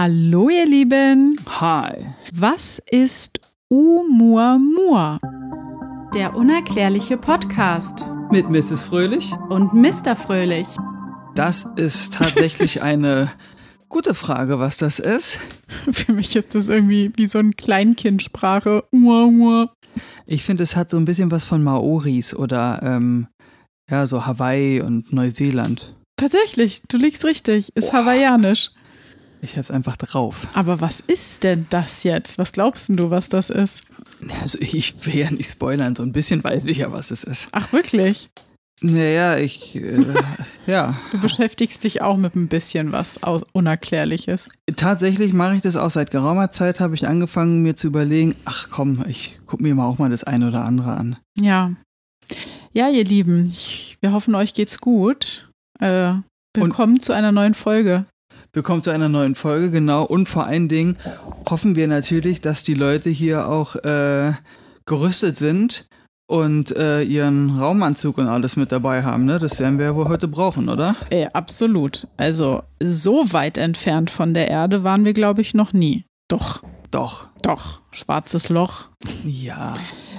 Hallo ihr Lieben. Hi. Was ist Umuamua? Der unerklärliche Podcast mit Mrs. Fröhlich und Mr. Fröhlich. Das ist tatsächlich eine gute Frage, was das ist. Für mich ist das irgendwie wie so ein Kleinkindsprache. Umuamua. Ich finde, es hat so ein bisschen was von Maoris oder ähm, ja, so Hawaii und Neuseeland. Tatsächlich, du liegst richtig. Ist oh. hawaiianisch. Ich hab's einfach drauf. Aber was ist denn das jetzt? Was glaubst du, was das ist? Also ich will ja nicht spoilern, so ein bisschen weiß ich ja, was es ist. Ach wirklich? Naja, ich. Äh, ja. Du beschäftigst dich auch mit ein bisschen was Unerklärliches. Tatsächlich mache ich das auch seit geraumer Zeit, habe ich angefangen, mir zu überlegen, ach komm, ich gucke mir mal auch mal das eine oder andere an. Ja. Ja, ihr Lieben, ich, wir hoffen, euch geht's gut. Äh, willkommen Und zu einer neuen Folge willkommen zu einer neuen Folge, genau. Und vor allen Dingen hoffen wir natürlich, dass die Leute hier auch äh, gerüstet sind und äh, ihren Raumanzug und alles mit dabei haben. Ne? Das werden wir ja wohl heute brauchen, oder? Ja, absolut. Also so weit entfernt von der Erde waren wir, glaube ich, noch nie. Doch. Doch. Doch. Schwarzes Loch. Ja.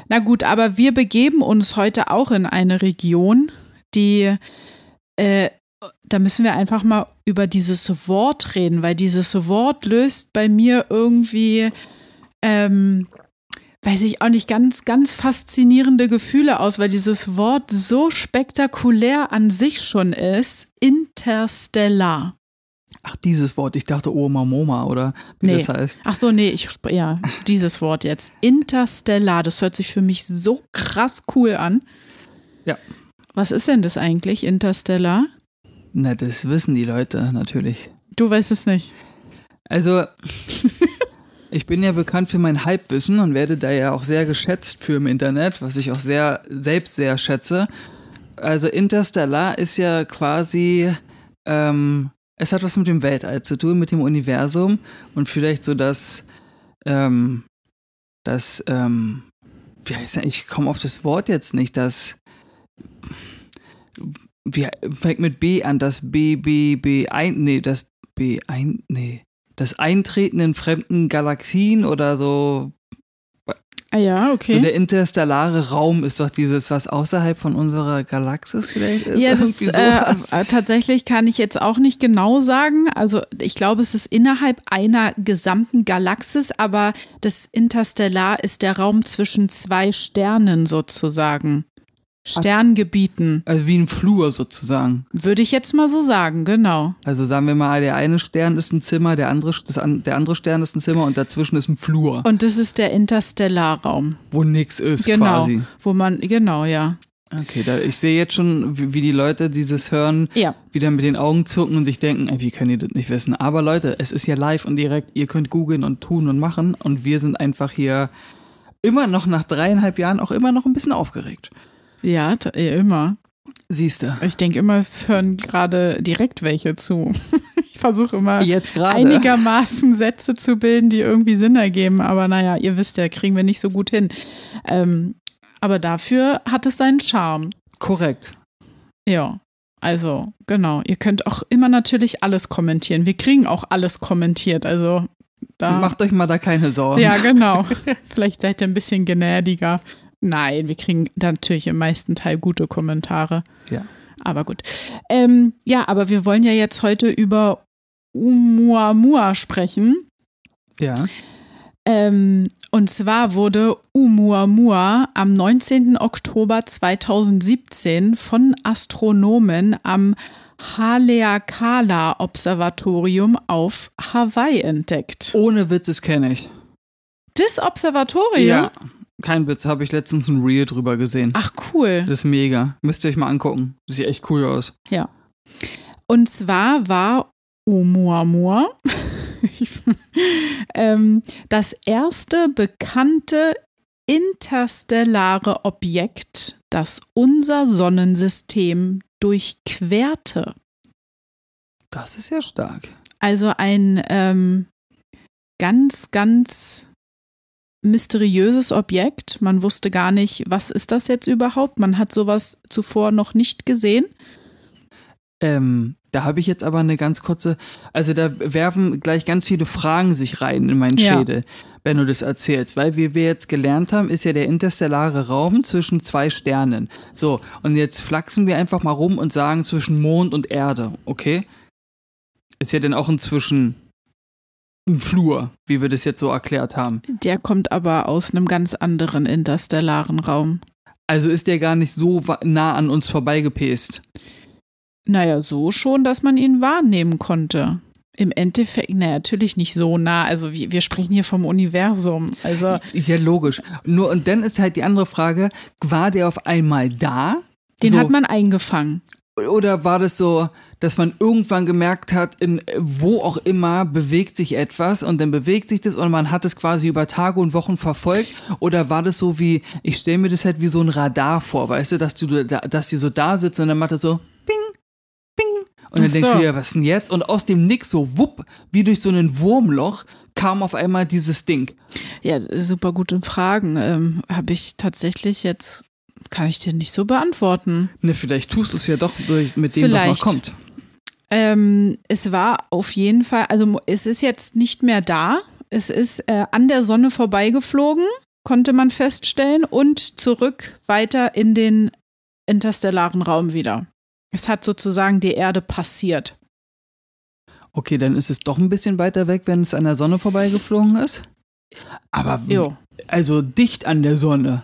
Na gut, aber wir begeben uns heute auch in eine Region, die äh, da müssen wir einfach mal über dieses Wort reden, weil dieses Wort löst bei mir irgendwie, ähm, weiß ich auch nicht, ganz, ganz faszinierende Gefühle aus, weil dieses Wort so spektakulär an sich schon ist. Interstellar. Ach, dieses Wort. Ich dachte Oma Moma oder wie nee. das heißt. Ach so, nee, ich ja, dieses Wort jetzt. Interstellar, das hört sich für mich so krass cool an. Ja. Was ist denn das eigentlich, Interstellar? Na, das wissen die Leute natürlich. Du weißt es nicht. Also, ich bin ja bekannt für mein Halbwissen und werde da ja auch sehr geschätzt für im Internet, was ich auch sehr selbst sehr schätze. Also Interstellar ist ja quasi, ähm, es hat was mit dem Weltall zu tun, mit dem Universum und vielleicht so das, ähm, das, ähm, wie heißt das? Ich komme auf das Wort jetzt nicht, das wie fängt mit B an? Das B, B, B, ein, nee, das B, ein, nee. Das Eintreten in fremden Galaxien oder so. Ah ja, okay. So der interstellare Raum ist doch dieses, was außerhalb von unserer Galaxis vielleicht ist. Ja, das, äh, sowas. Äh, tatsächlich kann ich jetzt auch nicht genau sagen. Also ich glaube, es ist innerhalb einer gesamten Galaxis, aber das Interstellar ist der Raum zwischen zwei Sternen sozusagen. Sterngebieten. Also wie ein Flur sozusagen. Würde ich jetzt mal so sagen, genau. Also sagen wir mal, der eine Stern ist ein Zimmer, der andere, das, der andere Stern ist ein Zimmer und dazwischen ist ein Flur. Und das ist der Interstellarraum. Wo nichts ist genau, quasi. Wo man, genau, ja. Okay, da, ich sehe jetzt schon, wie, wie, die Leute dieses hören, ja. wieder mit den Augen zucken und sich denken, ey, wie können die das nicht wissen? Aber Leute, es ist ja live und direkt, ihr könnt googeln und tun und machen und wir sind einfach hier immer noch nach dreieinhalb Jahren auch immer noch ein bisschen aufgeregt. Ja, immer. Siehst du. Ich denke immer, es hören gerade direkt welche zu. Ich versuche immer einigermaßen Sätze zu bilden, die irgendwie Sinn ergeben. Aber naja, ihr wisst ja, kriegen wir nicht so gut hin. Ähm, aber dafür hat es seinen Charme. Korrekt. Ja. Also, genau. Ihr könnt auch immer natürlich alles kommentieren. Wir kriegen auch alles kommentiert. Also, da. Macht euch mal da keine Sorgen. Ja, genau. Vielleicht seid ihr ein bisschen gnädiger. Nein, wir kriegen natürlich im meisten Teil gute Kommentare. Ja. Aber gut. Ähm, ja, aber wir wollen ja jetzt heute über Umuamua sprechen. Ja. Ähm, und zwar wurde Umuamua am 19. Oktober 2017 von Astronomen am Haleakala-Observatorium auf Hawaii entdeckt. Ohne Witz, das kenne ich. Das Observatorium? Ja, kein Witz, habe ich letztens ein Reel drüber gesehen. Ach cool. Das ist mega. Müsst ihr euch mal angucken. Das sieht echt cool aus. Ja. Und zwar war Oumuamua ähm, das erste bekannte interstellare Objekt, das unser Sonnensystem durchquerte. Das ist ja stark. Also ein ähm, ganz, ganz mysteriöses Objekt. Man wusste gar nicht, was ist das jetzt überhaupt. Man hat sowas zuvor noch nicht gesehen. Ähm, da habe ich jetzt aber eine ganz kurze, also da werfen gleich ganz viele Fragen sich rein in meinen ja. Schädel, wenn du das erzählst, weil wie wir jetzt gelernt haben, ist ja der interstellare Raum zwischen zwei Sternen. So, und jetzt flachsen wir einfach mal rum und sagen zwischen Mond und Erde, okay? Ist ja denn auch ein Zwischen ein Flur, wie wir das jetzt so erklärt haben. Der kommt aber aus einem ganz anderen interstellaren Raum. Also ist der gar nicht so nah an uns vorbeigepäst? Naja, so schon, dass man ihn wahrnehmen konnte. Im Endeffekt, na natürlich nicht so nah. Also wir, wir sprechen hier vom Universum. Also ja, logisch. Nur und dann ist halt die andere Frage: War der auf einmal da? Den so. hat man eingefangen. Oder war das so? dass man irgendwann gemerkt hat, in wo auch immer bewegt sich etwas und dann bewegt sich das und man hat es quasi über Tage und Wochen verfolgt? Oder war das so wie, ich stelle mir das halt wie so ein Radar vor, weißt du, dass, du, dass die so da sitzen und dann macht das so, ping, ping. Und dann so. denkst du ja, was denn jetzt? Und aus dem Nix so, wupp, wie durch so ein Wurmloch kam auf einmal dieses Ding. Ja, super gute Fragen. Ähm, Habe ich tatsächlich jetzt kann ich dir nicht so beantworten. Ne, vielleicht tust du es ja doch durch, mit dem, vielleicht. was noch kommt. Ähm, es war auf jeden Fall, also es ist jetzt nicht mehr da. Es ist äh, an der Sonne vorbeigeflogen, konnte man feststellen, und zurück weiter in den interstellaren Raum wieder. Es hat sozusagen die Erde passiert. Okay, dann ist es doch ein bisschen weiter weg, wenn es an der Sonne vorbeigeflogen ist. Aber jo. also dicht an der Sonne.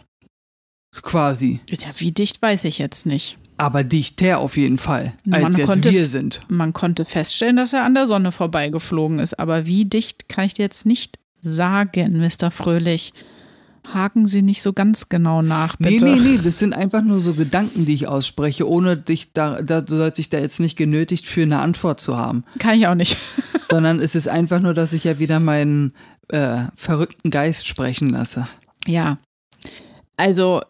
Quasi. Ja, wie dicht weiß ich jetzt nicht aber dichter auf jeden Fall, als man jetzt konnte, wir sind. Man konnte feststellen, dass er an der Sonne vorbeigeflogen ist, aber wie dicht kann ich dir jetzt nicht sagen, Mr. Fröhlich. Haken Sie nicht so ganz genau nach, bitte. Nee, nee, nee, das sind einfach nur so Gedanken, die ich ausspreche, ohne dich da, da du sollst dich da jetzt nicht genötigt für eine Antwort zu haben. Kann ich auch nicht. Sondern es ist einfach nur, dass ich ja wieder meinen äh, verrückten Geist sprechen lasse. Ja. Also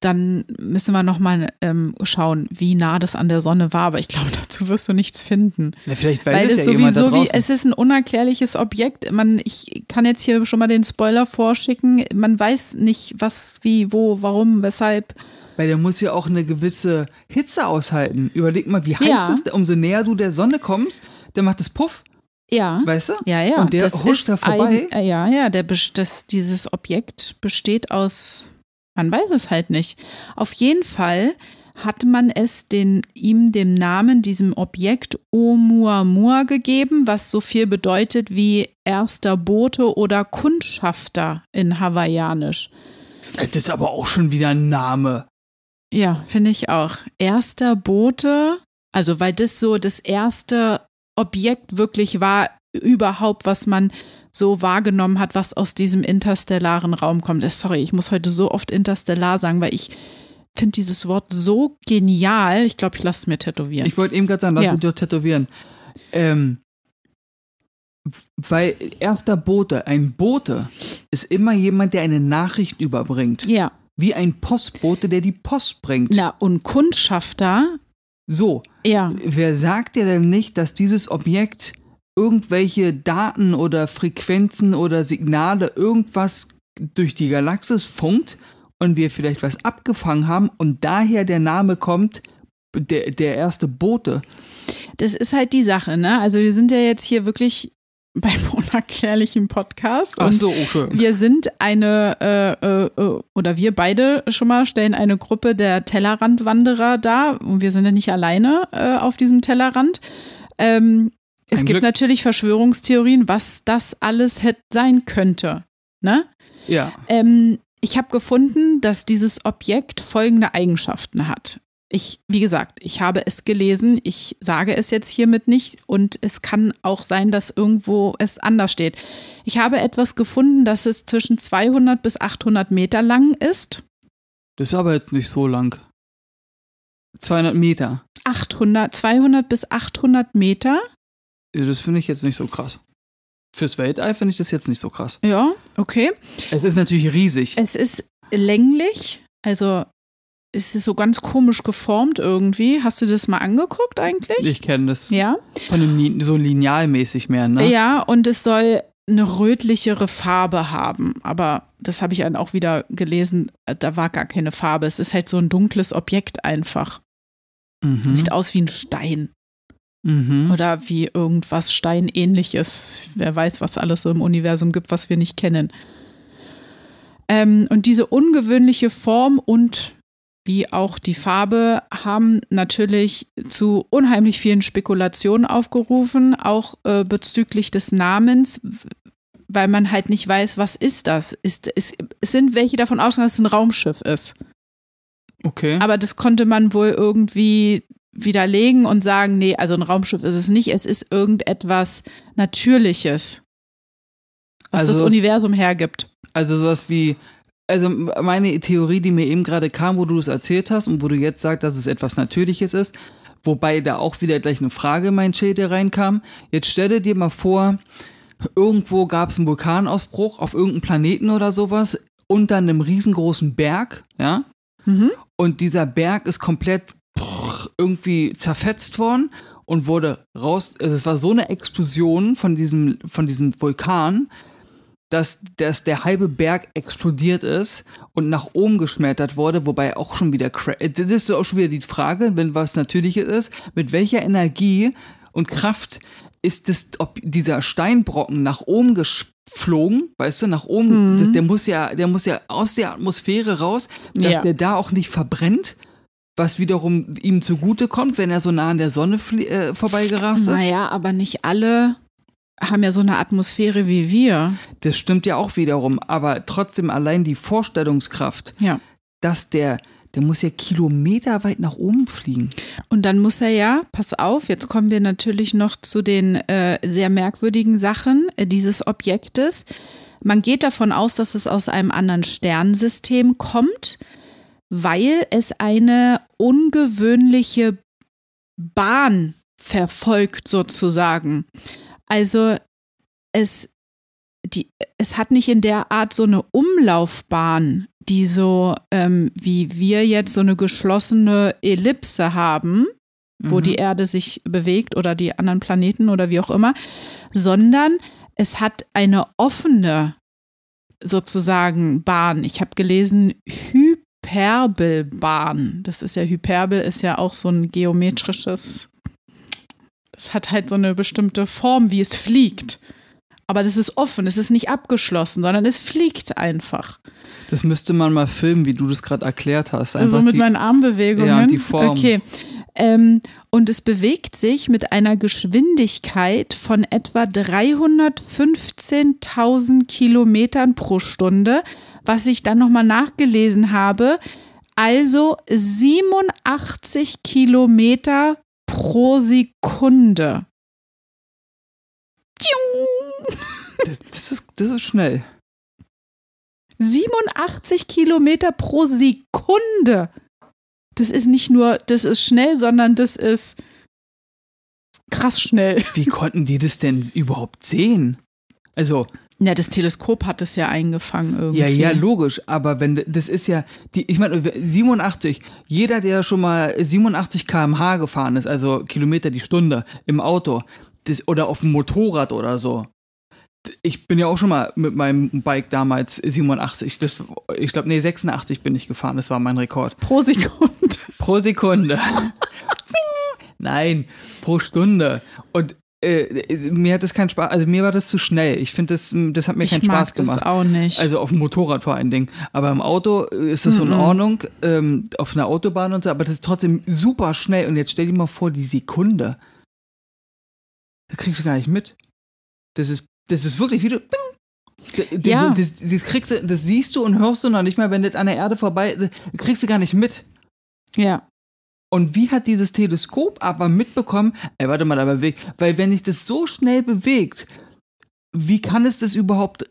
dann müssen wir nochmal ähm, schauen, wie nah das an der Sonne war. Aber ich glaube, dazu wirst du nichts finden. Ja, vielleicht weil, weil es ja sowieso wie, es ist ein unerklärliches Objekt. Man, ich kann jetzt hier schon mal den Spoiler vorschicken. Man weiß nicht, was, wie, wo, warum, weshalb. Weil der muss ja auch eine gewisse Hitze aushalten. Überleg mal, wie heiß ja. es, umso näher du der Sonne kommst, der macht es Puff. Ja. Weißt du? Ja, ja. Und der das huscht da vorbei. Ein, äh, ja, ja, der, das, dieses Objekt besteht aus man weiß es halt nicht. Auf jeden Fall hat man es den, ihm dem Namen, diesem Objekt Oumuamua gegeben, was so viel bedeutet wie erster Bote oder Kundschafter in Hawaiianisch. Das ist aber auch schon wieder ein Name. Ja, finde ich auch. Erster Bote, also weil das so das erste Objekt wirklich war, überhaupt, was man so wahrgenommen hat, was aus diesem interstellaren Raum kommt. Äh, sorry, ich muss heute so oft interstellar sagen, weil ich finde dieses Wort so genial. Ich glaube, ich lasse es mir tätowieren. Ich wollte eben gerade sagen, lass ja. es dir tätowieren. Ähm, weil erster Bote, ein Bote ist immer jemand, der eine Nachricht überbringt. Ja. Wie ein Postbote, der die Post bringt. Na, und Kundschafter. So. Ja. Wer sagt dir denn nicht, dass dieses Objekt irgendwelche Daten oder Frequenzen oder Signale, irgendwas durch die Galaxis funkt und wir vielleicht was abgefangen haben und daher der Name kommt, der, der erste Bote. Das ist halt die Sache, ne? Also wir sind ja jetzt hier wirklich beim unerklärlichen Podcast. Ach so, okay. Oh, wir sind eine, äh, äh, äh, oder wir beide schon mal stellen eine Gruppe der Tellerrandwanderer dar. Und wir sind ja nicht alleine äh, auf diesem Tellerrand. Ähm, es gibt Glück. natürlich Verschwörungstheorien, was das alles hätte sein könnte. Ne? Ja. Ähm, ich habe gefunden, dass dieses Objekt folgende Eigenschaften hat. Ich, wie gesagt, ich habe es gelesen, ich sage es jetzt hiermit nicht und es kann auch sein, dass irgendwo es anders steht. Ich habe etwas gefunden, dass es zwischen 200 bis 800 Meter lang ist. Das ist aber jetzt nicht so lang. 200 Meter. 800, 200 bis 800 Meter das finde ich jetzt nicht so krass. Fürs Weltall finde ich das jetzt nicht so krass. Ja, okay. Es ist natürlich riesig. Es ist länglich, also es ist so ganz komisch geformt irgendwie. Hast du das mal angeguckt eigentlich? Ich kenne das. Ja. Von dem so linealmäßig mehr, ne? Ja, und es soll eine rötlichere Farbe haben, aber das habe ich dann auch wieder gelesen, da war gar keine Farbe. Es ist halt so ein dunkles Objekt einfach. Mhm. Sieht aus wie ein Stein. Mhm. Oder wie irgendwas Steinähnliches. Wer weiß, was alles so im Universum gibt, was wir nicht kennen. Ähm, und diese ungewöhnliche Form und wie auch die Farbe haben natürlich zu unheimlich vielen Spekulationen aufgerufen, auch äh, bezüglich des Namens, weil man halt nicht weiß, was ist das? Ist, ist, sind welche davon ausgegangen, dass es ein Raumschiff ist? Okay. Aber das konnte man wohl irgendwie widerlegen und sagen, nee, also ein Raumschiff ist es nicht, es ist irgendetwas Natürliches, was also das Universum hergibt. Also sowas wie, also meine Theorie, die mir eben gerade kam, wo du es erzählt hast und wo du jetzt sagst, dass es etwas Natürliches ist, wobei da auch wieder gleich eine Frage in mein Schädel reinkam. Jetzt stelle dir mal vor, irgendwo gab es einen Vulkanausbruch auf irgendeinem Planeten oder sowas unter einem riesengroßen Berg, ja? Mhm. Und dieser Berg ist komplett irgendwie zerfetzt worden und wurde raus. Also es war so eine Explosion von diesem, von diesem Vulkan, dass, dass der halbe Berg explodiert ist und nach oben geschmettert wurde, wobei auch schon wieder. Äh, das ist auch schon wieder die Frage, wenn was Natürliches ist, mit welcher Energie und Kraft ist das, ob dieser Steinbrocken nach oben geflogen, weißt du, nach oben, mhm. der, der, muss ja, der muss ja aus der Atmosphäre raus, dass ja. der da auch nicht verbrennt was wiederum ihm zugute kommt, wenn er so nah an der Sonne äh, vorbeigerast ist. Naja, aber nicht alle haben ja so eine Atmosphäre wie wir. Das stimmt ja auch wiederum, aber trotzdem allein die Vorstellungskraft, ja. dass der, der muss ja kilometerweit nach oben fliegen. Und dann muss er ja, pass auf, jetzt kommen wir natürlich noch zu den äh, sehr merkwürdigen Sachen äh, dieses Objektes. Man geht davon aus, dass es aus einem anderen Sternensystem kommt weil es eine ungewöhnliche Bahn verfolgt sozusagen. Also es, die, es hat nicht in der Art so eine Umlaufbahn, die so ähm, wie wir jetzt so eine geschlossene Ellipse haben, wo mhm. die Erde sich bewegt oder die anderen Planeten oder wie auch immer, sondern es hat eine offene sozusagen Bahn. Ich habe gelesen, Hy Hyperbelbahn. Das ist ja Hyperbel, ist ja auch so ein geometrisches. Das hat halt so eine bestimmte Form, wie es fliegt. Aber das ist offen, es ist nicht abgeschlossen, sondern es fliegt einfach. Das müsste man mal filmen, wie du das gerade erklärt hast. Also einfach also mit die, meinen Armbewegungen. Ja, die Form. Okay. Ähm, und es bewegt sich mit einer Geschwindigkeit von etwa 315.000 Kilometern pro Stunde was ich dann nochmal nachgelesen habe. Also 87 Kilometer pro Sekunde. Das, das, ist, das ist schnell. 87 Kilometer pro Sekunde. Das ist nicht nur, das ist schnell, sondern das ist krass schnell. Wie konnten die das denn überhaupt sehen? Also, ja, das Teleskop hat es ja eingefangen irgendwie. Ja, ja, logisch. Aber wenn das ist ja, die, ich meine, 87, jeder, der schon mal 87 km/h gefahren ist, also Kilometer die Stunde im Auto das, oder auf dem Motorrad oder so. Ich bin ja auch schon mal mit meinem Bike damals 87, das, ich glaube, nee, 86 bin ich gefahren, das war mein Rekord. Pro Sekunde. Pro Sekunde. Nein, pro Stunde. Und äh, äh, mir hat das keinen Spaß, also mir war das zu schnell. Ich finde, das, hm, das hat mir ich keinen mag Spaß gemacht. Das auch nicht. Also auf dem Motorrad vor allen Dingen. Aber im Auto äh, ist das mm -mm. so in Ordnung, ähm, auf einer Autobahn und so, aber das ist trotzdem super schnell. Und jetzt stell dir mal vor, die Sekunde. Da kriegst du gar nicht mit. Das ist, das ist wirklich wie du. Bing, ja. Das, das, kriegst du, das siehst du und hörst du noch nicht mal, wenn das an der Erde vorbei, äh, kriegst du gar nicht mit. Ja. Und wie hat dieses Teleskop aber mitbekommen, ey, warte mal, aber weg, weil wenn sich das so schnell bewegt, wie kann es das überhaupt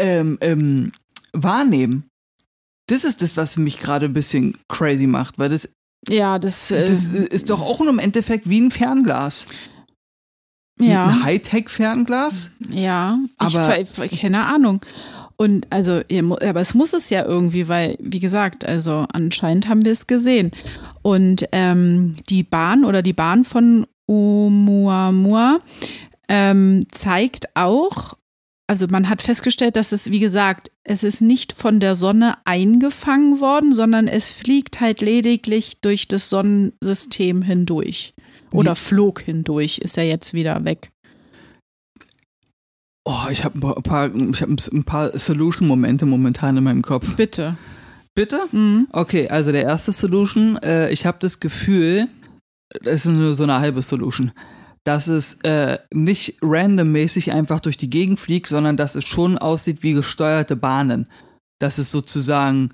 ähm, ähm, wahrnehmen? Das ist das, was mich gerade ein bisschen crazy macht, weil das. Ja, das, äh, das ist doch auch nur im Endeffekt wie ein Fernglas. Ja. Ein Hightech-Fernglas? Ja, aber ich, ich, keine Ahnung. Und also, aber es muss es ja irgendwie, weil, wie gesagt, also anscheinend haben wir es gesehen. Und ähm, die Bahn oder die Bahn von Oumuamua ähm, zeigt auch, also man hat festgestellt, dass es, wie gesagt, es ist nicht von der Sonne eingefangen worden, sondern es fliegt halt lediglich durch das Sonnensystem hindurch. Oder flog hindurch, ist ja jetzt wieder weg. Oh, ich habe ein paar, hab paar Solution-Momente momentan in meinem Kopf. Bitte. Bitte? Mhm. Okay, also der erste Solution, äh, ich habe das Gefühl, das ist nur so eine halbe Solution, dass es äh, nicht randommäßig einfach durch die Gegend fliegt, sondern dass es schon aussieht wie gesteuerte Bahnen. Das ist sozusagen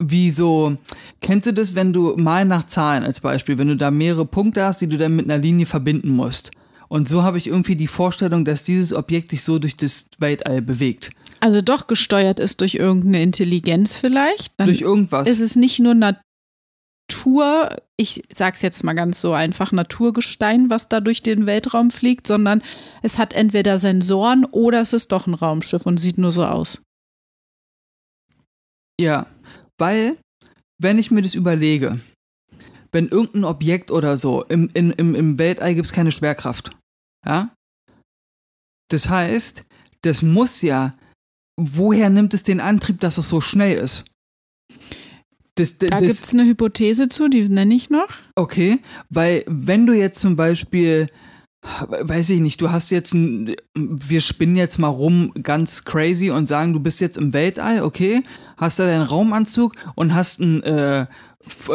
wie so, kennst du das, wenn du mal nach Zahlen als Beispiel, wenn du da mehrere Punkte hast, die du dann mit einer Linie verbinden musst? Und so habe ich irgendwie die Vorstellung, dass dieses Objekt sich so durch das Weltall bewegt. Also doch gesteuert ist durch irgendeine Intelligenz vielleicht. Dann durch irgendwas. Ist es nicht nur Natur, ich sag's jetzt mal ganz so einfach, Naturgestein, was da durch den Weltraum fliegt, sondern es hat entweder Sensoren oder es ist doch ein Raumschiff und sieht nur so aus. Ja, weil, wenn ich mir das überlege, wenn irgendein Objekt oder so, im, in, im, im Weltall gibt es keine Schwerkraft. Ja? Das heißt, das muss ja woher nimmt es den Antrieb, dass es so schnell ist? Das, das, da gibt es eine Hypothese zu, die nenne ich noch. Okay, weil wenn du jetzt zum Beispiel, weiß ich nicht, du hast jetzt, ein, wir spinnen jetzt mal rum ganz crazy und sagen, du bist jetzt im Weltall, okay, hast da deinen Raumanzug und hast einen äh, äh,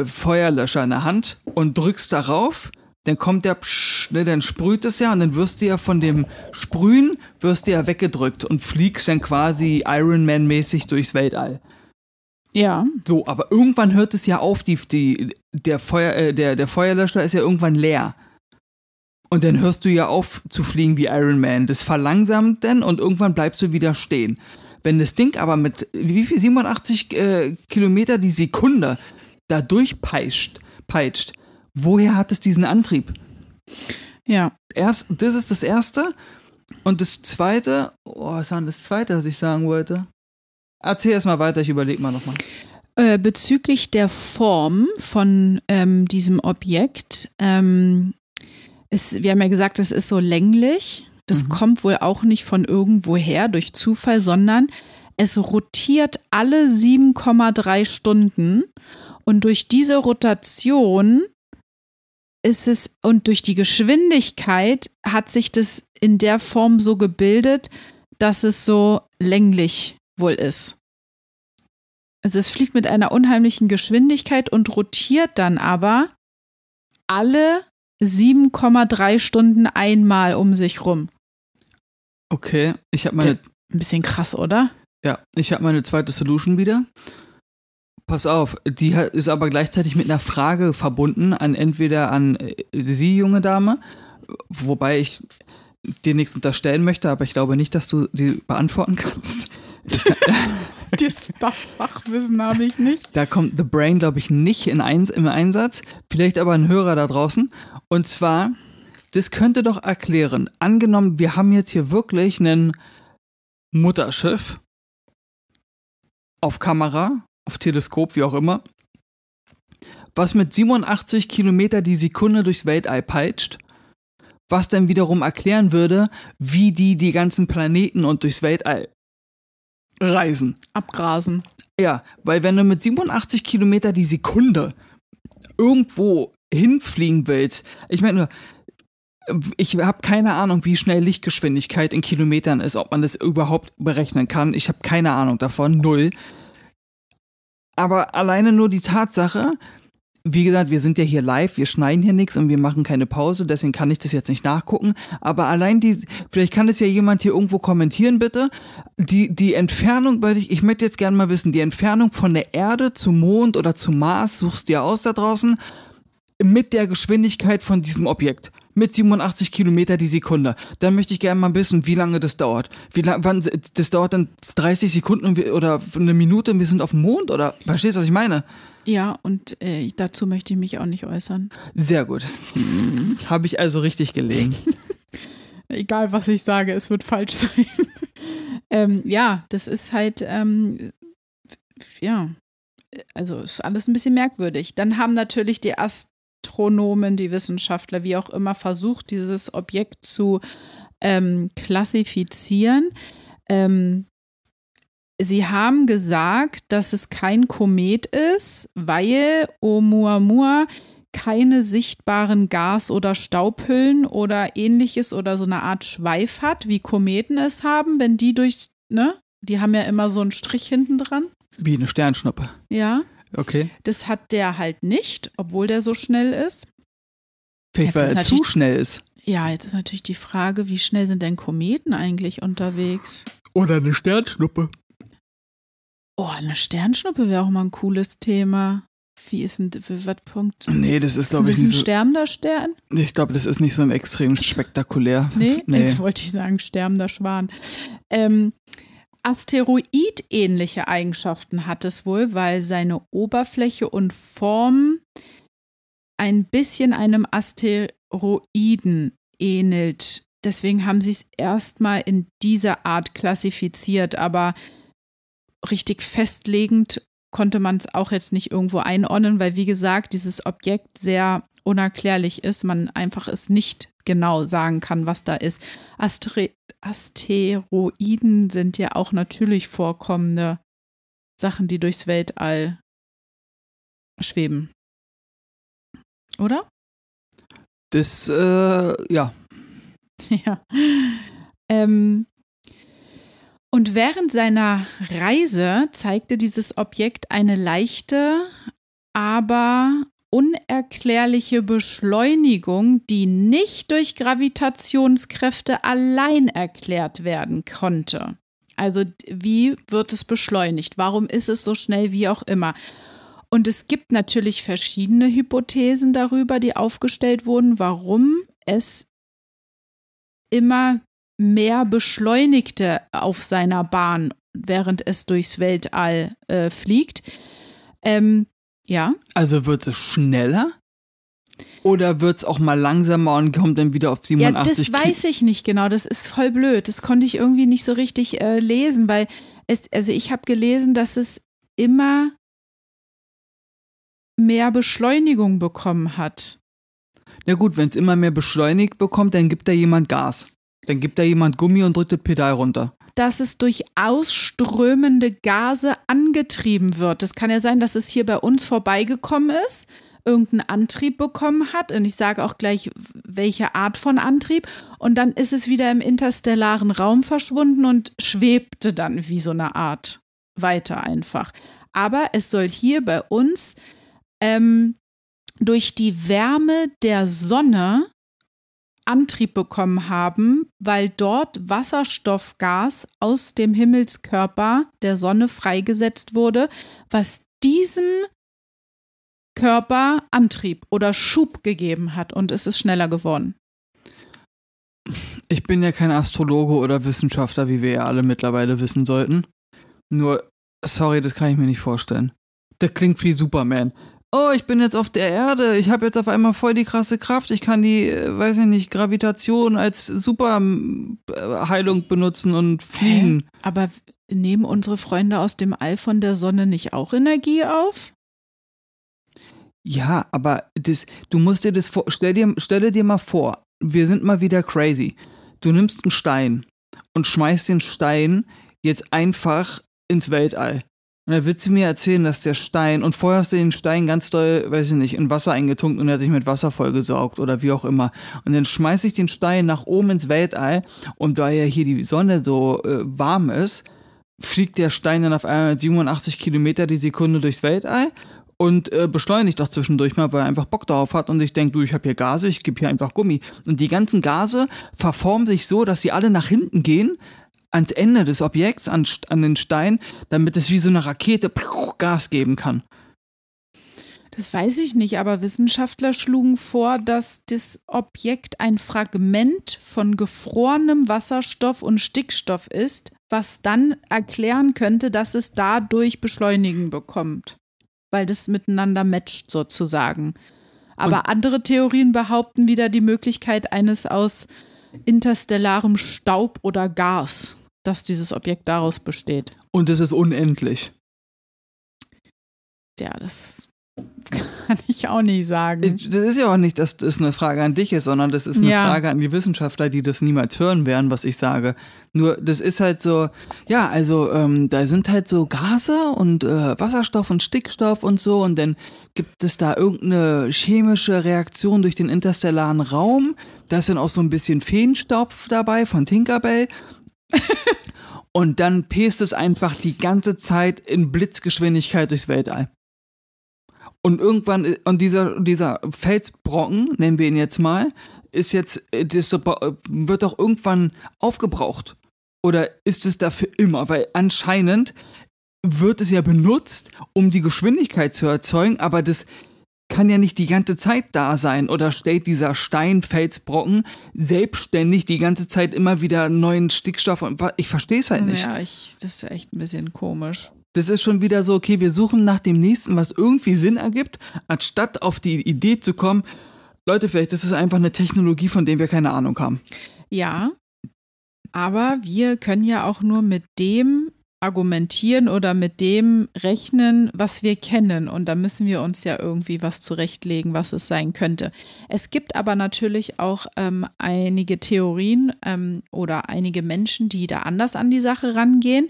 äh, Feuerlöscher in der Hand und drückst darauf dann kommt der, Psch, ne, dann sprüht es ja und dann wirst du ja von dem Sprühen, wirst du ja weggedrückt und fliegst dann quasi Iron Man-mäßig durchs Weltall. Ja. So, aber irgendwann hört es ja auf, die, die, der, Feuer, äh, der, der Feuerlöscher ist ja irgendwann leer. Und dann hörst du ja auf zu fliegen wie Iron Man. Das verlangsamt dann und irgendwann bleibst du wieder stehen. Wenn das Ding aber mit, wie viel, 87 äh, Kilometer die Sekunde da durchpeitscht, peitscht, woher hat es diesen Antrieb? Ja. Erst, das ist das Erste. Und das Zweite, oh, was war denn das Zweite, was ich sagen wollte? Erzähl erst mal weiter, ich überlege mal nochmal. Äh, bezüglich der Form von ähm, diesem Objekt, ähm, ist, wir haben ja gesagt, es ist so länglich. Das mhm. kommt wohl auch nicht von irgendwoher durch Zufall, sondern es rotiert alle 7,3 Stunden. Und durch diese Rotation ist es, und durch die Geschwindigkeit hat sich das in der Form so gebildet, dass es so länglich wohl ist. Also es fliegt mit einer unheimlichen Geschwindigkeit und rotiert dann aber alle 7,3 Stunden einmal um sich rum. Okay, ich habe meine. Ein bisschen krass, oder? Ja, ich habe meine zweite Solution wieder pass auf, die ist aber gleichzeitig mit einer Frage verbunden an entweder an äh, Sie, junge Dame, wobei ich dir nichts unterstellen möchte, aber ich glaube nicht, dass du sie beantworten kannst. das, das Fachwissen habe ich nicht. Da kommt The Brain, glaube ich, nicht in Eins, im Einsatz. Vielleicht aber ein Hörer da draußen. Und zwar, das könnte doch erklären. Angenommen, wir haben jetzt hier wirklich ein Mutterschiff auf Kamera auf Teleskop, wie auch immer, was mit 87 Kilometer die Sekunde durchs Weltall peitscht, was dann wiederum erklären würde, wie die die ganzen Planeten und durchs Weltall reisen. Abgrasen. Ja, weil wenn du mit 87 Kilometer die Sekunde irgendwo hinfliegen willst, ich meine nur, ich habe keine Ahnung, wie schnell Lichtgeschwindigkeit in Kilometern ist, ob man das überhaupt berechnen kann. Ich habe keine Ahnung davon, null. Aber alleine nur die Tatsache, wie gesagt, wir sind ja hier live, wir schneiden hier nichts und wir machen keine Pause, deswegen kann ich das jetzt nicht nachgucken. Aber allein die, vielleicht kann das ja jemand hier irgendwo kommentieren, bitte. Die, die Entfernung, ich, ich möchte jetzt gerne mal wissen, die Entfernung von der Erde zum Mond oder zum Mars, suchst du ja aus da draußen, mit der Geschwindigkeit von diesem Objekt mit 87 Kilometer die Sekunde. Dann möchte ich gerne mal wissen, wie lange das dauert. Wie lang, wann, das dauert dann 30 Sekunden oder eine Minute und wir sind auf dem Mond oder verstehst du, was ich meine? Ja, und äh, dazu möchte ich mich auch nicht äußern. Sehr gut. Habe ich also richtig gelegen. Egal, was ich sage, es wird falsch sein. ähm, ja, das ist halt, ähm, ja, also ist alles ein bisschen merkwürdig. Dann haben natürlich die Ast Astronomen, die Wissenschaftler, wie auch immer, versucht, dieses Objekt zu ähm, klassifizieren. Ähm, sie haben gesagt, dass es kein Komet ist, weil Oumuamua keine sichtbaren Gas- oder Staubhüllen oder ähnliches oder so eine Art Schweif hat, wie Kometen es haben, wenn die durch, ne? Die haben ja immer so einen Strich hinten dran. Wie eine Sternschnuppe. Ja. Okay. Das hat der halt nicht, obwohl der so schnell ist. Vielleicht jetzt weil er zu schnell ist. Ja, jetzt ist natürlich die Frage, wie schnell sind denn Kometen eigentlich unterwegs? Oder eine Sternschnuppe. Oh, eine Sternschnuppe wäre auch mal ein cooles Thema. Wie ist denn, für was Punkt? Nee, das ist, glaube ich, nicht. Ist ein so, sterbender Stern? Ich glaube, das ist nicht so ein extrem spektakulär. Nee, nee. jetzt wollte ich sagen, sterbender Schwan. Ähm, asteroidähnliche Eigenschaften hat es wohl, weil seine Oberfläche und Form ein bisschen einem Asteroiden ähnelt. Deswegen haben sie es erstmal in dieser Art klassifiziert, aber richtig festlegend konnte man es auch jetzt nicht irgendwo einordnen, weil wie gesagt, dieses Objekt sehr unerklärlich ist, man einfach es nicht genau sagen kann, was da ist. Astre Asteroiden sind ja auch natürlich vorkommende Sachen, die durchs Weltall schweben. Oder? Das, äh, ja. Ja. Ähm, und während seiner Reise zeigte dieses Objekt eine leichte, aber unerklärliche Beschleunigung, die nicht durch Gravitationskräfte allein erklärt werden konnte. Also wie wird es beschleunigt? Warum ist es so schnell wie auch immer? Und es gibt natürlich verschiedene Hypothesen darüber, die aufgestellt wurden, warum es immer mehr beschleunigte auf seiner Bahn, während es durchs Weltall äh, fliegt. Ähm, ja. Also wird es schneller? Oder wird es auch mal langsamer und kommt dann wieder auf 87 Ja, das weiß ich nicht genau. Das ist voll blöd. Das konnte ich irgendwie nicht so richtig äh, lesen, weil es, also ich habe gelesen, dass es immer mehr Beschleunigung bekommen hat. Na gut, wenn es immer mehr beschleunigt bekommt, dann gibt da jemand Gas. Dann gibt da jemand Gummi und drückt das Pedal runter dass es durch ausströmende Gase angetrieben wird. Das kann ja sein, dass es hier bei uns vorbeigekommen ist, irgendeinen Antrieb bekommen hat. Und ich sage auch gleich, welche Art von Antrieb. Und dann ist es wieder im interstellaren Raum verschwunden und schwebte dann wie so eine Art weiter einfach. Aber es soll hier bei uns ähm, durch die Wärme der Sonne Antrieb bekommen haben, weil dort Wasserstoffgas aus dem Himmelskörper der Sonne freigesetzt wurde, was diesem Körper Antrieb oder Schub gegeben hat und es ist schneller geworden. Ich bin ja kein Astrologe oder Wissenschaftler, wie wir ja alle mittlerweile wissen sollten. Nur, sorry, das kann ich mir nicht vorstellen. Das klingt wie Superman oh, ich bin jetzt auf der Erde, ich habe jetzt auf einmal voll die krasse Kraft, ich kann die, äh, weiß ich nicht, Gravitation als Superheilung benutzen und fliegen. Hä? Aber nehmen unsere Freunde aus dem All von der Sonne nicht auch Energie auf? Ja, aber das, du musst dir das vorstellen, stell dir, stelle dir mal vor, wir sind mal wieder crazy. Du nimmst einen Stein und schmeißt den Stein jetzt einfach ins Weltall. Und dann willst du mir erzählen, dass der Stein, und vorher hast du den Stein ganz doll, weiß ich nicht, in Wasser eingetunkt und er hat sich mit Wasser vollgesaugt oder wie auch immer. Und dann schmeiße ich den Stein nach oben ins Weltall und da ja hier die Sonne so äh, warm ist, fliegt der Stein dann auf einmal 87 Kilometer die Sekunde durchs Weltall und äh, beschleunigt doch zwischendurch mal, weil er einfach Bock darauf hat und ich denke, du, ich habe hier Gase, ich gebe hier einfach Gummi. Und die ganzen Gase verformen sich so, dass sie alle nach hinten gehen, ans Ende des Objekts, an, an den Stein, damit es wie so eine Rakete Gas geben kann. Das weiß ich nicht, aber Wissenschaftler schlugen vor, dass das Objekt ein Fragment von gefrorenem Wasserstoff und Stickstoff ist, was dann erklären könnte, dass es dadurch Beschleunigen bekommt, weil das miteinander matcht sozusagen. Aber und andere Theorien behaupten wieder die Möglichkeit eines aus interstellarem Staub oder Gas dass dieses Objekt daraus besteht. Und es ist unendlich. Ja, das kann ich auch nicht sagen. Das ist ja auch nicht, dass das eine Frage an dich ist, sondern das ist eine ja. Frage an die Wissenschaftler, die das niemals hören werden, was ich sage. Nur, das ist halt so, ja, also ähm, da sind halt so Gase und äh, Wasserstoff und Stickstoff und so und dann gibt es da irgendeine chemische Reaktion durch den interstellaren Raum. Da ist dann auch so ein bisschen Feenstaub dabei von Tinkerbell und dann pest es einfach die ganze Zeit in Blitzgeschwindigkeit durchs Weltall. Und irgendwann, äh, und dieser, dieser Felsbrocken, nennen wir ihn jetzt mal, ist jetzt, äh, das äh, wird doch irgendwann aufgebraucht. Oder ist es dafür immer? Weil anscheinend wird es ja benutzt, um die Geschwindigkeit zu erzeugen, aber das kann ja nicht die ganze Zeit da sein oder stellt dieser Steinfelsbrocken selbstständig die ganze Zeit immer wieder neuen Stickstoff und ich verstehe es halt nicht. Ja, ich, das ist echt ein bisschen komisch. Das ist schon wieder so, okay, wir suchen nach dem nächsten, was irgendwie Sinn ergibt, anstatt auf die Idee zu kommen, Leute, vielleicht ist es einfach eine Technologie, von der wir keine Ahnung haben. Ja, aber wir können ja auch nur mit dem argumentieren oder mit dem rechnen, was wir kennen. Und da müssen wir uns ja irgendwie was zurechtlegen, was es sein könnte. Es gibt aber natürlich auch ähm, einige Theorien ähm, oder einige Menschen, die da anders an die Sache rangehen.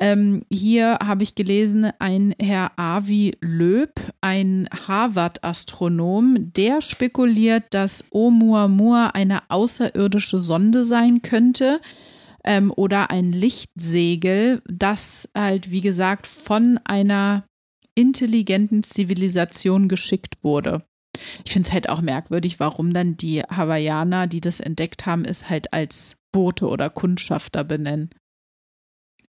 Ähm, hier habe ich gelesen, ein Herr Avi Löb, ein Harvard-Astronom, der spekuliert, dass Oumuamua eine außerirdische Sonde sein könnte ähm, oder ein Lichtsegel, das halt, wie gesagt, von einer intelligenten Zivilisation geschickt wurde. Ich finde es halt auch merkwürdig, warum dann die Hawaiianer, die das entdeckt haben, es halt als Bote oder Kundschafter benennen.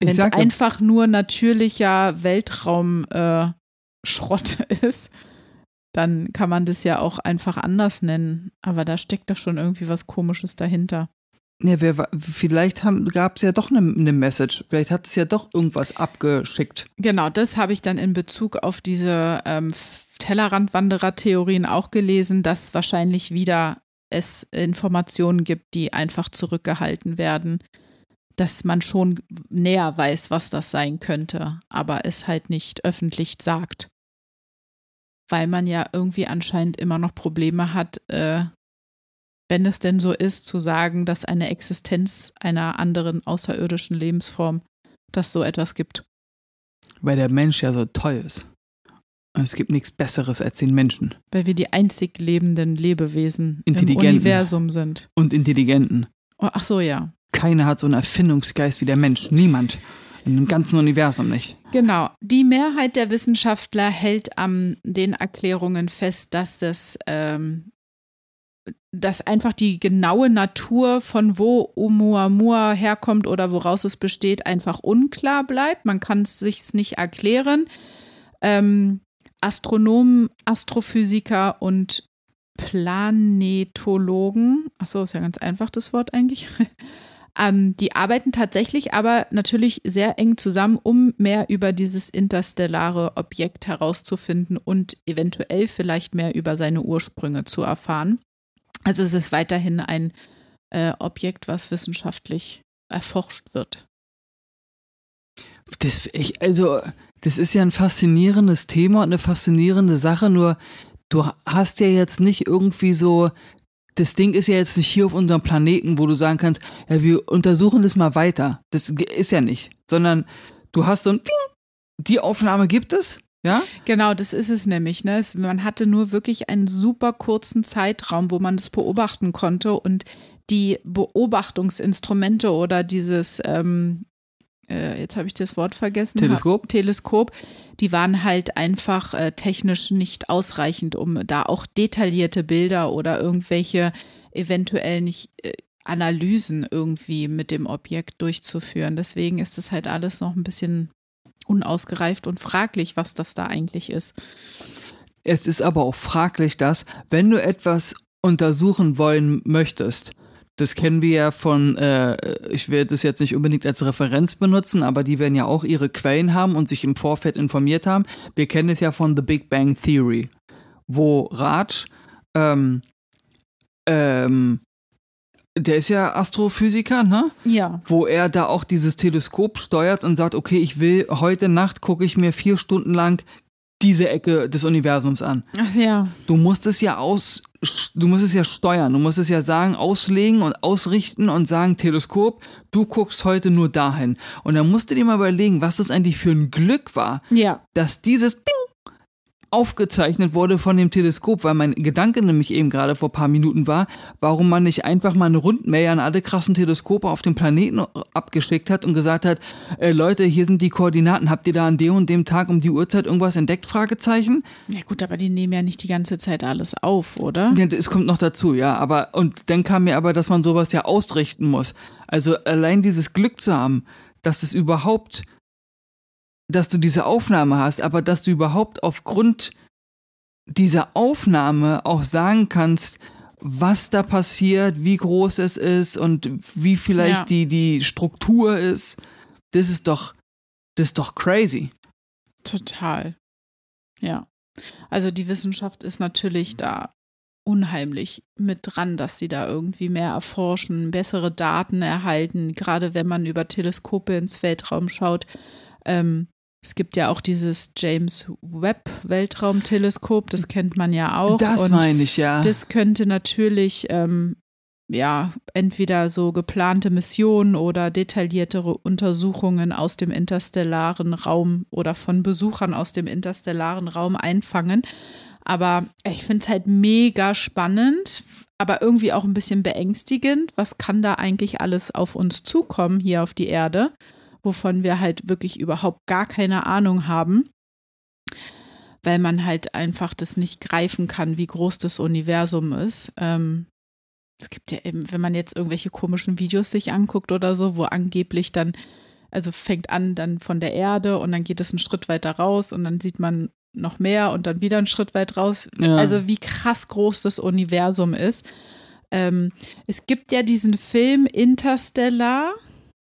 Wenn es einfach nur natürlicher Weltraumschrott äh, ist, dann kann man das ja auch einfach anders nennen. Aber da steckt doch schon irgendwie was Komisches dahinter. Ja, wer, vielleicht gab es ja doch eine ne Message, vielleicht hat es ja doch irgendwas abgeschickt. Genau, das habe ich dann in Bezug auf diese ähm, Tellerrandwanderer-Theorien auch gelesen, dass wahrscheinlich wieder es Informationen gibt, die einfach zurückgehalten werden, dass man schon näher weiß, was das sein könnte, aber es halt nicht öffentlich sagt. Weil man ja irgendwie anscheinend immer noch Probleme hat, äh, wenn es denn so ist, zu sagen, dass eine Existenz einer anderen außerirdischen Lebensform, dass so etwas gibt. Weil der Mensch ja so toll ist. Es gibt nichts Besseres als den Menschen. Weil wir die einzig lebenden Lebewesen im Universum sind. Und Intelligenten. Oh, ach so, ja. Keiner hat so einen Erfindungsgeist wie der Mensch. Niemand. Im ganzen Universum nicht. Genau. Die Mehrheit der Wissenschaftler hält an den Erklärungen fest, dass das ähm, dass einfach die genaue Natur von wo Oumuamua herkommt oder woraus es besteht, einfach unklar bleibt. Man kann es sich nicht erklären. Ähm, Astronomen, Astrophysiker und Planetologen, achso, ist ja ganz einfach das Wort eigentlich, ähm, die arbeiten tatsächlich aber natürlich sehr eng zusammen, um mehr über dieses interstellare Objekt herauszufinden und eventuell vielleicht mehr über seine Ursprünge zu erfahren. Also es ist weiterhin ein äh, Objekt, was wissenschaftlich erforscht wird. Das, ich, also, das ist ja ein faszinierendes Thema und eine faszinierende Sache, nur du hast ja jetzt nicht irgendwie so, das Ding ist ja jetzt nicht hier auf unserem Planeten, wo du sagen kannst, ja, wir untersuchen das mal weiter. Das ist ja nicht, sondern du hast so ein, die Aufnahme gibt es ja? Genau, das ist es nämlich. Ne? Man hatte nur wirklich einen super kurzen Zeitraum, wo man es beobachten konnte und die Beobachtungsinstrumente oder dieses, ähm, äh, jetzt habe ich das Wort vergessen, Teleskop. Hab, Teleskop, die waren halt einfach äh, technisch nicht ausreichend, um da auch detaillierte Bilder oder irgendwelche eventuell nicht äh, Analysen irgendwie mit dem Objekt durchzuführen. Deswegen ist das halt alles noch ein bisschen unausgereift und fraglich, was das da eigentlich ist. Es ist aber auch fraglich, dass, wenn du etwas untersuchen wollen möchtest, das kennen wir ja von, äh, ich werde das jetzt nicht unbedingt als Referenz benutzen, aber die werden ja auch ihre Quellen haben und sich im Vorfeld informiert haben. Wir kennen es ja von The Big Bang Theory, wo Raj ähm, ähm, der ist ja Astrophysiker, ne? Ja. Wo er da auch dieses Teleskop steuert und sagt, okay, ich will heute Nacht gucke ich mir vier Stunden lang diese Ecke des Universums an. Ach ja. Du musst es ja aus, du musst es ja steuern, du musst es ja sagen, auslegen und ausrichten und sagen, Teleskop, du guckst heute nur dahin. Und dann musst du dir mal überlegen, was das eigentlich für ein Glück war, ja. dass dieses Ping aufgezeichnet wurde von dem Teleskop, weil mein Gedanke nämlich eben gerade vor ein paar Minuten war, warum man nicht einfach mal eine Rundmail an alle krassen Teleskope auf dem Planeten abgeschickt hat und gesagt hat, äh, Leute, hier sind die Koordinaten, habt ihr da an dem und dem Tag um die Uhrzeit irgendwas entdeckt? Fragezeichen. Ja gut, aber die nehmen ja nicht die ganze Zeit alles auf, oder? Ja, es kommt noch dazu, ja, aber und dann kam mir aber, dass man sowas ja ausrichten muss. Also allein dieses Glück zu haben, dass es überhaupt dass du diese Aufnahme hast, aber dass du überhaupt aufgrund dieser Aufnahme auch sagen kannst, was da passiert, wie groß es ist und wie vielleicht ja. die, die Struktur ist, das ist doch, das ist doch crazy. Total. Ja. Also die Wissenschaft ist natürlich da unheimlich mit dran, dass sie da irgendwie mehr erforschen, bessere Daten erhalten, gerade wenn man über Teleskope ins Weltraum schaut. Ähm, es gibt ja auch dieses James Webb Weltraumteleskop, das kennt man ja auch. Das und meine ich, ja. Das könnte natürlich ähm, ja entweder so geplante Missionen oder detailliertere Untersuchungen aus dem interstellaren Raum oder von Besuchern aus dem interstellaren Raum einfangen. Aber ich finde es halt mega spannend, aber irgendwie auch ein bisschen beängstigend. Was kann da eigentlich alles auf uns zukommen hier auf die Erde? wovon wir halt wirklich überhaupt gar keine Ahnung haben, weil man halt einfach das nicht greifen kann, wie groß das Universum ist. Ähm, es gibt ja eben, wenn man jetzt irgendwelche komischen Videos sich anguckt oder so, wo angeblich dann, also fängt an dann von der Erde und dann geht es einen Schritt weiter raus und dann sieht man noch mehr und dann wieder einen Schritt weit raus. Ja. Also wie krass groß das Universum ist. Ähm, es gibt ja diesen Film Interstellar.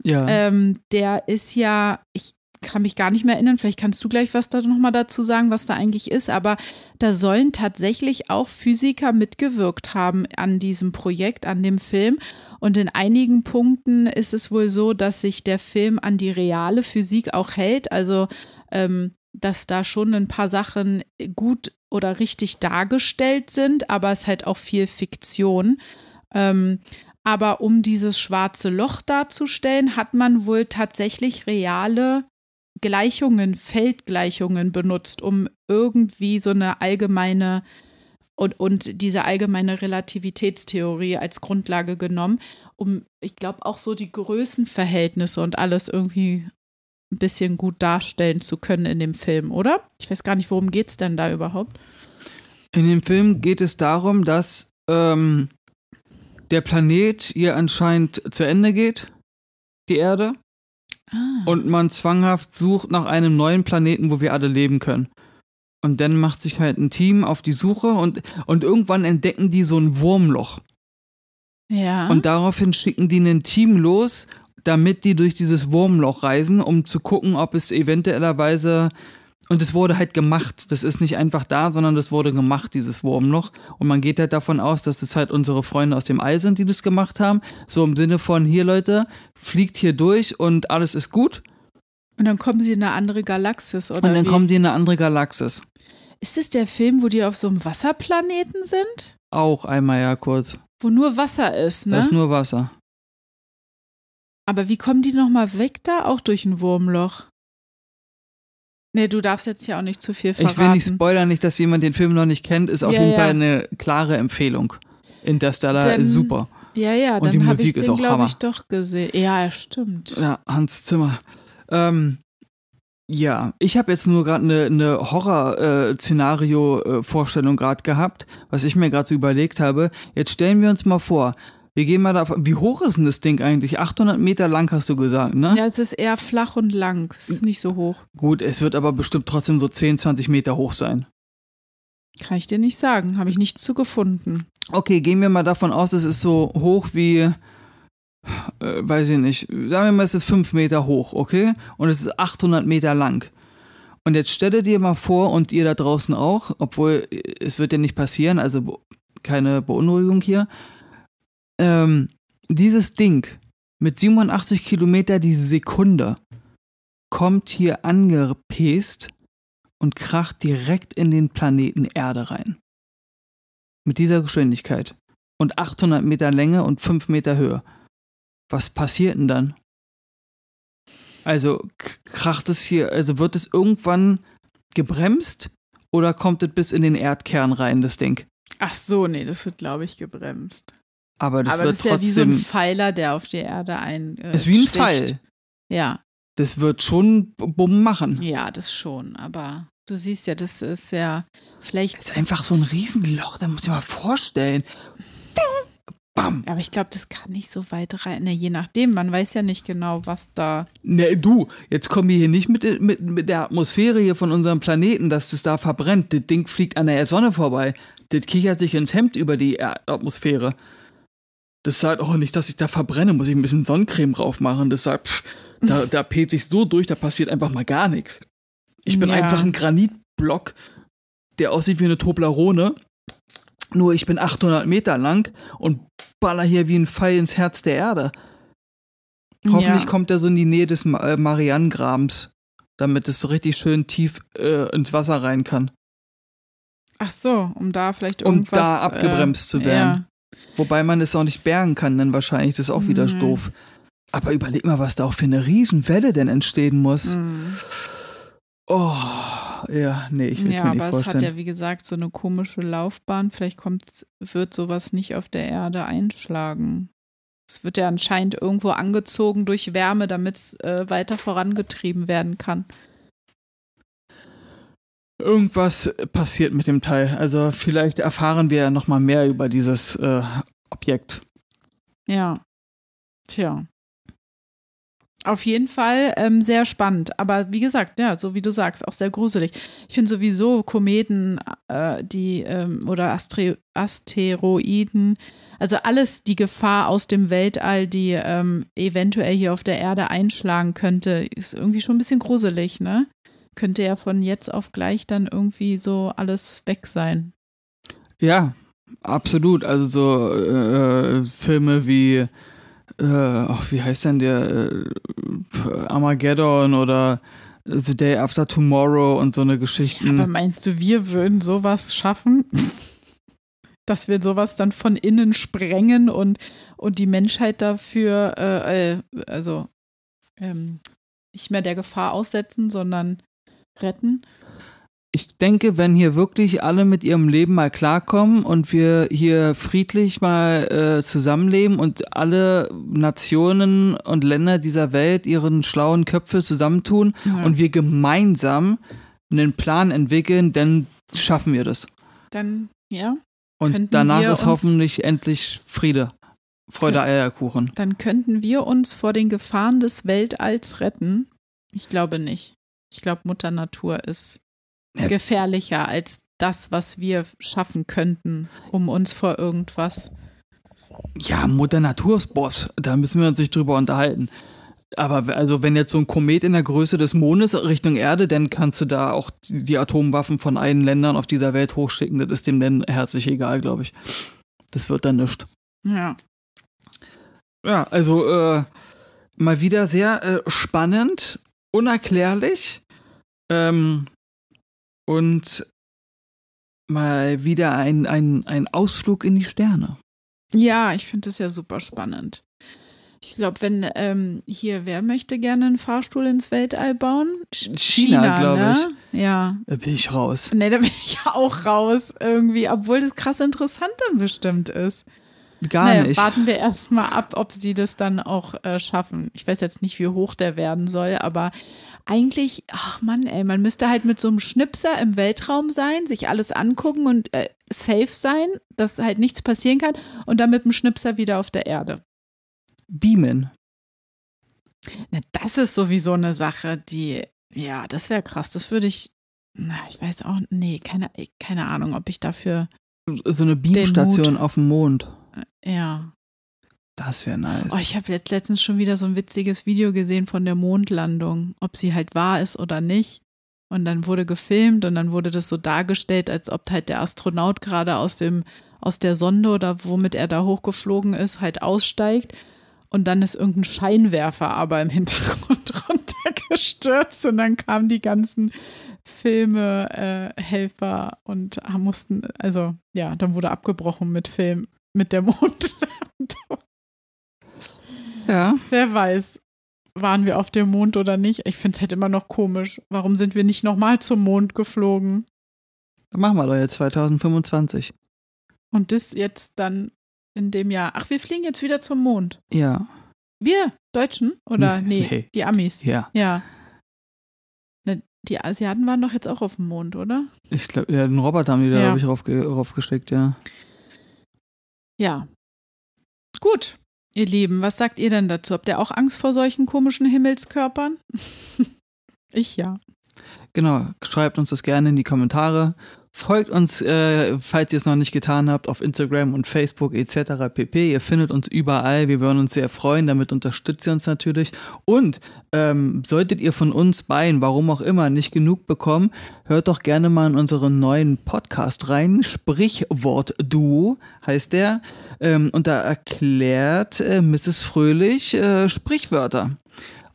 Ja. Ähm, der ist ja, ich kann mich gar nicht mehr erinnern, vielleicht kannst du gleich was da nochmal dazu sagen, was da eigentlich ist, aber da sollen tatsächlich auch Physiker mitgewirkt haben an diesem Projekt, an dem Film. Und in einigen Punkten ist es wohl so, dass sich der Film an die reale Physik auch hält. Also ähm, dass da schon ein paar Sachen gut oder richtig dargestellt sind, aber es ist halt auch viel Fiktion. Ähm, aber um dieses schwarze Loch darzustellen, hat man wohl tatsächlich reale Gleichungen, Feldgleichungen benutzt, um irgendwie so eine allgemeine und, und diese allgemeine Relativitätstheorie als Grundlage genommen, um, ich glaube, auch so die Größenverhältnisse und alles irgendwie ein bisschen gut darstellen zu können in dem Film, oder? Ich weiß gar nicht, worum geht es denn da überhaupt? In dem Film geht es darum, dass ähm, der Planet ihr anscheinend zu Ende geht, die Erde. Ah. Und man zwanghaft sucht nach einem neuen Planeten, wo wir alle leben können. Und dann macht sich halt ein Team auf die Suche und, und irgendwann entdecken die so ein Wurmloch. Ja. Und daraufhin schicken die ein Team los, damit die durch dieses Wurmloch reisen, um zu gucken, ob es eventuellerweise und es wurde halt gemacht. Das ist nicht einfach da, sondern das wurde gemacht, dieses Wurmloch. Und man geht halt davon aus, dass das halt unsere Freunde aus dem Ei sind, die das gemacht haben. So im Sinne von, hier Leute, fliegt hier durch und alles ist gut. Und dann kommen sie in eine andere Galaxis, oder? Und dann wie? kommen die in eine andere Galaxis. Ist es der Film, wo die auf so einem Wasserplaneten sind? Auch einmal, ja, kurz. Wo nur Wasser ist, ne? Da ist nur Wasser. Aber wie kommen die nochmal weg da? Auch durch ein Wurmloch? Nee, du darfst jetzt ja auch nicht zu viel verraten. Ich will nicht spoilern, nicht, dass jemand den Film noch nicht kennt, ist auf ja, jeden ja. Fall eine klare Empfehlung. Interstellar Denn, ist super. Ja, ja, Und dann habe ich den, glaube ich, doch gesehen. Ja, stimmt. Ja, Hans Zimmer. Ähm, ja, ich habe jetzt nur gerade eine ne, ne Horror-Szenario-Vorstellung äh, äh, gerade gehabt, was ich mir gerade so überlegt habe. Jetzt stellen wir uns mal vor, wir gehen mal davon. Wie hoch ist denn das Ding eigentlich? 800 Meter lang hast du gesagt, ne? Ja, es ist eher flach und lang. Es ist nicht so hoch. Gut, es wird aber bestimmt trotzdem so 10, 20 Meter hoch sein. Kann ich dir nicht sagen. Habe ich nichts zu gefunden. Okay, gehen wir mal davon aus, es ist so hoch wie. Äh, weiß ich nicht. Sagen wir mal, es ist 5 Meter hoch, okay? Und es ist 800 Meter lang. Und jetzt stelle dir mal vor, und ihr da draußen auch, obwohl äh, es wird ja nicht passieren, also keine Beunruhigung hier, ähm, dieses Ding mit 87 Kilometer die Sekunde kommt hier angepest und kracht direkt in den Planeten Erde rein. Mit dieser Geschwindigkeit und 800 Meter Länge und 5 Meter Höhe. Was passiert denn dann? Also kracht es hier, also wird es irgendwann gebremst oder kommt es bis in den Erdkern rein, das Ding? Ach so, nee, das wird, glaube ich, gebremst. Aber das, Aber wird das ist trotzdem, ja wie so ein Pfeiler, der auf die Erde ein. Äh, ist wie ein sticht. Pfeil. Ja. Das wird schon Bumm machen. Ja, das schon. Aber du siehst ja, das ist ja vielleicht. Das ist einfach so ein Riesenloch, da muss ich mal vorstellen. Bam. Aber ich glaube, das kann nicht so weit rein. Ne, je nachdem, man weiß ja nicht genau, was da. Ne, du, jetzt kommen wir hier nicht mit, mit, mit der Atmosphäre hier von unserem Planeten, dass das da verbrennt. Das Ding fliegt an der Sonne vorbei. Das kichert sich ins Hemd über die Atmosphäre. Das sagt, halt auch nicht, dass ich da verbrenne, muss ich ein bisschen Sonnencreme drauf machen. Das sagt, halt, pff, da, da pet sich so durch, da passiert einfach mal gar nichts. Ich bin ja. einfach ein Granitblock, der aussieht wie eine Toblerone. Nur ich bin 800 Meter lang und baller hier wie ein Pfeil ins Herz der Erde. Hoffentlich ja. kommt er so in die Nähe des äh, Marianengrabens, damit es so richtig schön tief äh, ins Wasser rein kann. Ach so, um da vielleicht irgendwas... Um da abgebremst äh, zu werden. Wobei man es auch nicht bergen kann, dann wahrscheinlich, das ist auch wieder mhm. doof. Aber überleg mal, was da auch für eine Riesenwelle denn entstehen muss. Mhm. Oh, ja, nee, ich will ja, mir nicht vorstellen. Ja, aber es hat ja, wie gesagt, so eine komische Laufbahn. Vielleicht kommt, wird sowas nicht auf der Erde einschlagen. Es wird ja anscheinend irgendwo angezogen durch Wärme, damit es äh, weiter vorangetrieben werden kann. Irgendwas passiert mit dem Teil. Also vielleicht erfahren wir ja noch mal mehr über dieses äh, Objekt. Ja. Tja. Auf jeden Fall ähm, sehr spannend. Aber wie gesagt, ja, so wie du sagst, auch sehr gruselig. Ich finde sowieso Kometen, äh, die ähm, oder Astre Asteroiden, also alles die Gefahr aus dem Weltall, die ähm, eventuell hier auf der Erde einschlagen könnte, ist irgendwie schon ein bisschen gruselig, ne? könnte ja von jetzt auf gleich dann irgendwie so alles weg sein. Ja, absolut. Also so äh, äh Filme wie, äh, ach, wie heißt denn der, äh, Armageddon oder The Day After Tomorrow und so eine Geschichte. Aber meinst du, wir würden sowas schaffen? Dass wir sowas dann von innen sprengen und, und die Menschheit dafür, äh, äh also ähm, nicht mehr der Gefahr aussetzen, sondern retten? Ich denke, wenn hier wirklich alle mit ihrem Leben mal klarkommen und wir hier friedlich mal äh, zusammenleben und alle Nationen und Länder dieser Welt ihren schlauen Köpfe zusammentun mhm. und wir gemeinsam einen Plan entwickeln, dann schaffen wir das. Dann, ja. Und danach ist hoffentlich endlich Friede. Freude können, Eierkuchen. Dann könnten wir uns vor den Gefahren des Weltalls retten. Ich glaube nicht. Ich glaube, Mutter Natur ist ja. gefährlicher als das, was wir schaffen könnten, um uns vor irgendwas. Ja, Mutter Natur ist Boss. Da müssen wir uns nicht drüber unterhalten. Aber also wenn jetzt so ein Komet in der Größe des Mondes Richtung Erde, dann kannst du da auch die Atomwaffen von allen Ländern auf dieser Welt hochschicken. Das ist dem dann herzlich egal, glaube ich. Das wird dann nichts. Ja. Ja, also äh, mal wieder sehr äh, spannend, unerklärlich ähm, und mal wieder ein, ein, ein Ausflug in die Sterne. Ja, ich finde das ja super spannend. Ich glaube, wenn ähm, hier, wer möchte gerne einen Fahrstuhl ins Weltall bauen? Sch China, China glaube ne? ich. Ja. Da bin ich raus. Nee, da bin ich auch raus irgendwie, obwohl das krass interessant dann bestimmt ist. Gar naja, nicht. Warten wir erstmal ab, ob sie das dann auch äh, schaffen. Ich weiß jetzt nicht, wie hoch der werden soll, aber eigentlich, ach Mann, ey, man müsste halt mit so einem Schnipser im Weltraum sein, sich alles angucken und äh, safe sein, dass halt nichts passieren kann und dann mit dem Schnipser wieder auf der Erde. Beamen. Na, das ist sowieso eine Sache, die, ja, das wäre krass. Das würde ich, na, ich weiß auch, nee, keine, keine Ahnung, ob ich dafür. So eine Beamstation auf dem Mond. Äh, ja. Das wäre oh, nice. Oh, ich habe letztens schon wieder so ein witziges Video gesehen von der Mondlandung, ob sie halt wahr ist oder nicht. Und dann wurde gefilmt und dann wurde das so dargestellt, als ob halt der Astronaut gerade aus dem, aus der Sonde oder womit er da hochgeflogen ist, halt aussteigt. Und dann ist irgendein Scheinwerfer aber im Hintergrund runtergestürzt. Und dann kamen die ganzen Filme, äh, und mussten, also ja, dann wurde abgebrochen mit Film mit der Mondlandung. Ja. Wer weiß, waren wir auf dem Mond oder nicht? Ich finde es halt immer noch komisch. Warum sind wir nicht nochmal zum Mond geflogen? machen wir doch jetzt 2025. Und das jetzt dann in dem Jahr. Ach, wir fliegen jetzt wieder zum Mond. Ja. Wir Deutschen oder nee, nee. die Amis? Ja. Ja. Ne, die Asiaten waren doch jetzt auch auf dem Mond, oder? Ich glaube, ja, den Roboter haben die da, ja. glaube ich, raufge raufgesteckt, ja. Ja. Gut, ihr Lieben, was sagt ihr denn dazu? Habt ihr auch Angst vor solchen komischen Himmelskörpern? ich ja. Genau, schreibt uns das gerne in die Kommentare Folgt uns, äh, falls ihr es noch nicht getan habt, auf Instagram und Facebook etc. pp. Ihr findet uns überall. Wir würden uns sehr freuen. Damit unterstützt ihr uns natürlich. Und ähm, solltet ihr von uns beiden, warum auch immer, nicht genug bekommen, hört doch gerne mal in unseren neuen Podcast rein. Sprichwort Duo heißt der. Ähm, und da erklärt äh, Mrs. Fröhlich äh, Sprichwörter.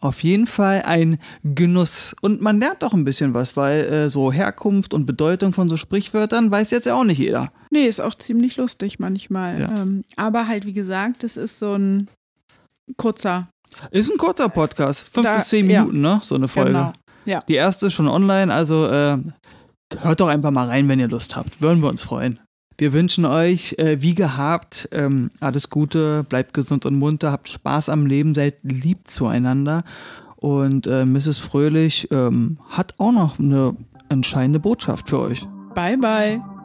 Auf jeden Fall ein Genuss. Und man lernt doch ein bisschen was, weil äh, so Herkunft und Bedeutung von so Sprichwörtern weiß jetzt ja auch nicht jeder. Nee, ist auch ziemlich lustig manchmal. Ja. Ähm, aber halt, wie gesagt, es ist so ein kurzer. Ist ein kurzer Podcast. Fünf da, bis zehn Minuten, ja. ne? So eine genau. Folge. Genau. Ja. Die erste ist schon online, also äh, hört doch einfach mal rein, wenn ihr Lust habt. Würden wir uns freuen. Wir wünschen euch, äh, wie gehabt, ähm, alles Gute, bleibt gesund und munter, habt Spaß am Leben, seid lieb zueinander. Und äh, Mrs. Fröhlich ähm, hat auch noch eine entscheidende Botschaft für euch. Bye, bye.